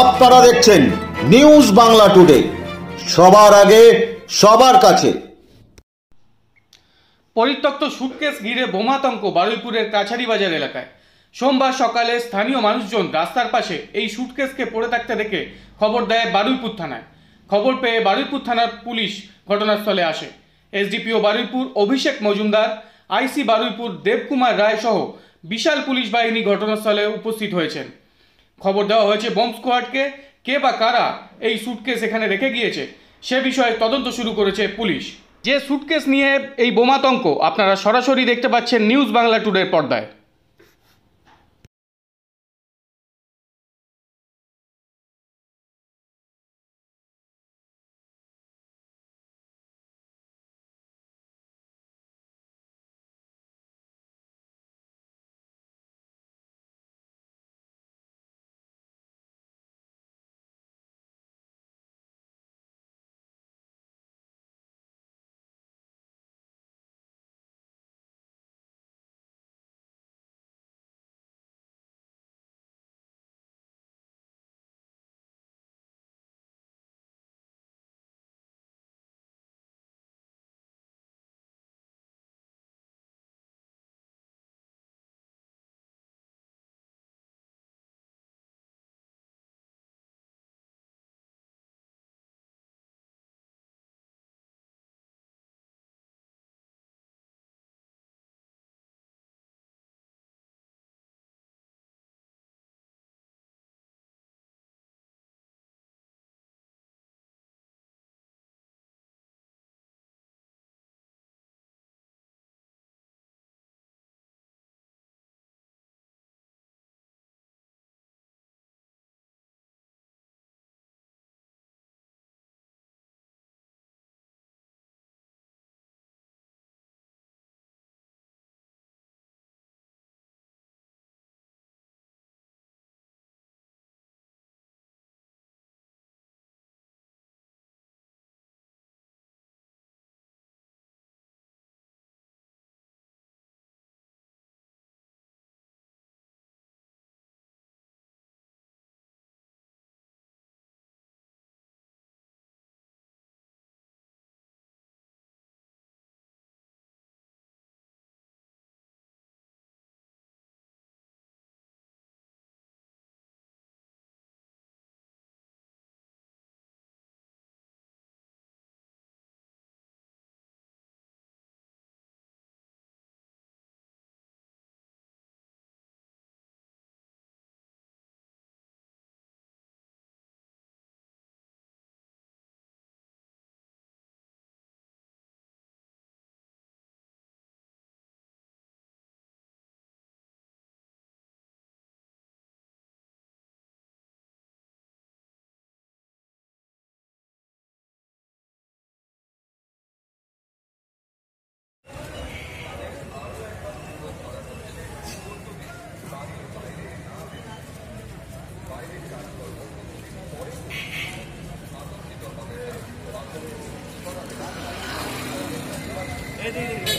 আপনারা দেখছেন news Bangla today সবার আগে সবার কাছে পরিত্যক্ত সুটকেস ঘিরে বোমাতঙ্ক বারুইপুরের কাছারি বাজার এলাকায় সোমবার সকালে স্থানীয় মানুষজন রাস্তার পাশে এই সুটকেসকে পড়ে থাকতে দেখে খবর দেয় বারুইপুর থানায় খবর পেয়ে বারুইপুর থানার পুলিশ ঘটনাস্থলে আসে এসডিপিও বারুইপুর অভিষেক মজুমদার আইসি বারুইপুর দেবকুমার রায় সহ বিশাল পুলিশ বাহিনী ঘটনাস্থলে উপস্থিত হয়েছেন খবর দেওয়া হয়েছে বম্ব স্কোয়াডকে কে বা কারা এই সুটকেস এখানে রেখে গিয়েছে সে বিষয়ে তদন্ত শুরু করেছে পুলিশ যে সুটকেস নিয়ে এই বোমাতঙ্ক আপনারা সরাসরি দেখতে পাচ্ছেন নিউজ বাংলা টুডের পর্দায় दे दे